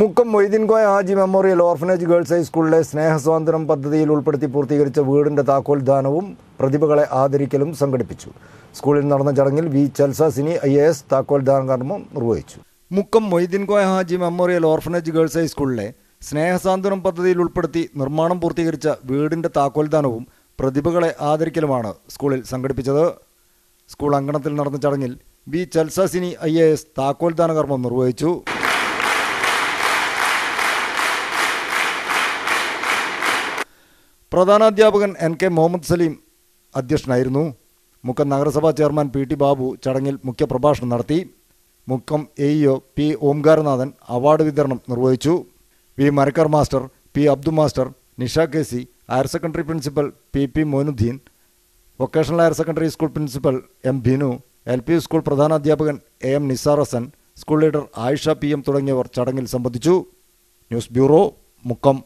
Mukkam Moideenkoya Haji memorial orphanage girls ഹൈസ്കൂളിലെ സ്നേഹസ്വാതന്ത്ര്യം പദ്ധതിയിൽ ഉൾപ്പെടുത്തി പൂർത്തീകരിച്ച വീടിന്റെ താക്കോൽ ദാനവും പ്രതിഭകളെ ആദരിക്കലും സംഘടിപ്പിച്ചു സ്കൂളിൽ നടന്ന ചടങ്ങിൽ V Chelsasini I A S താക്കോൽ ദാന കർമ്മം നിർവഹിച്ചു Mukkam Moideenkoya Haji memorial orphanage girls ഹൈസ്കൂളിലെ സ്നേഹസാന്ത്വനം പദ്ധതിയിൽ ഉൾപ്പെടുത്തി നിർമ്മാണം പൂർത്തീകരിച്ച വീടിന്റെ താക്കോൽ ദാനവും പ്രതിഭകളെ ആദരിക്കലുമാണ് സ്കൂളിൽ സംഘടിപ്പിച്ചത് സ്കൂൾ അങ്കണത്തിൽ നടന്ന ചടങ്ങിൽ V Chelsasini I A S താക്കോൽദാന കർമ്മം നിർവഹിച്ചു പ്രധാനാധ്യാപകൻ എൻ കെ മുഹമ്മദ് സലീം അധ്യക്ഷനായിരുന്നു മുക്കം നഗരസഭാ ചെയർമാൻ പി ടി ബാബു ചടങ്ങിൽ മുഖ്യപ്രഭാഷണം നടത്തി Mukkam A E O P Omkaranathan award വിതരണം നിർവഹിച്ചു V Marakkar master P Abdu master Nisha K C higher secondary principal P P Moinuddin vocational higher secondary school principal M Binu L P school പ്രധാനാധ്യാപകൻ A M Nisar Hasan school leader Ayisha P M തുടങ്ങിയവർ ചടങ്ങിൽ സംബന്ധിച്ചു news bureau Mukkam